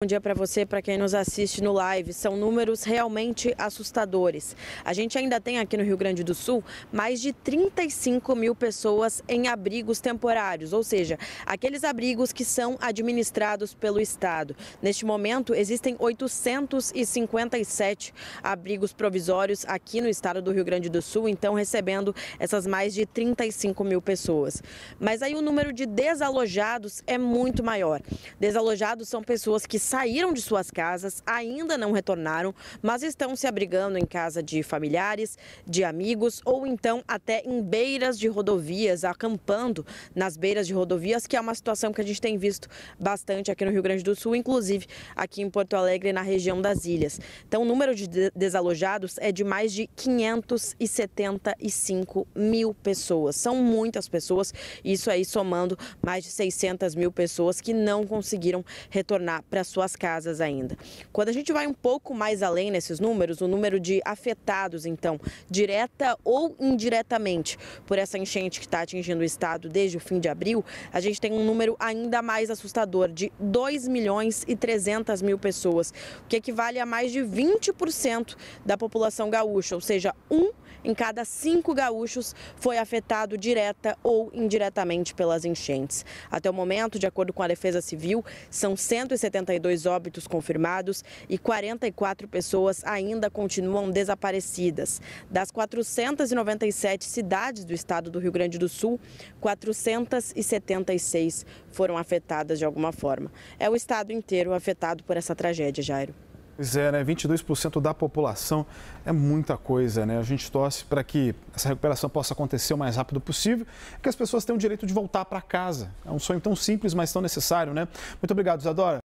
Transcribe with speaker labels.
Speaker 1: Bom dia para você, para quem nos assiste no live. São números realmente assustadores. A gente ainda tem aqui no Rio Grande do Sul mais de 35 mil pessoas em abrigos temporários, ou seja, aqueles abrigos que são administrados pelo Estado. Neste momento, existem 857 abrigos provisórios aqui no estado do Rio Grande do Sul, então recebendo essas mais de 35 mil pessoas. Mas aí o número de desalojados é muito maior. Desalojados são pessoas que saíram de suas casas, ainda não retornaram, mas estão se abrigando em casa de familiares, de amigos ou então até em beiras de rodovias, acampando nas beiras de rodovias, que é uma situação que a gente tem visto bastante aqui no Rio Grande do Sul, inclusive aqui em Porto Alegre, na região das ilhas. Então, o número de desalojados é de mais de 575 mil pessoas. São muitas pessoas, isso aí somando mais de 600 mil pessoas que não conseguiram retornar para sua suas casas ainda. Quando a gente vai um pouco mais além nesses números, o número de afetados, então, direta ou indiretamente por essa enchente que está atingindo o estado desde o fim de abril, a gente tem um número ainda mais assustador de 2 milhões e 300 mil pessoas, o que equivale a mais de 20% da população gaúcha, ou seja, um em cada cinco gaúchos foi afetado direta ou indiretamente pelas enchentes. Até o momento, de acordo com a Defesa Civil, são 172 óbitos confirmados e 44 pessoas ainda continuam desaparecidas. Das 497 cidades do estado do Rio Grande do Sul, 476 foram afetadas de alguma forma. É o estado inteiro afetado por essa tragédia, Jairo.
Speaker 2: Pois é, né? 22% da população é muita coisa, né? A gente torce para que essa recuperação possa acontecer o mais rápido possível, que as pessoas tenham o direito de voltar para casa. É um sonho tão simples, mas tão necessário, né? Muito obrigado, Isadora.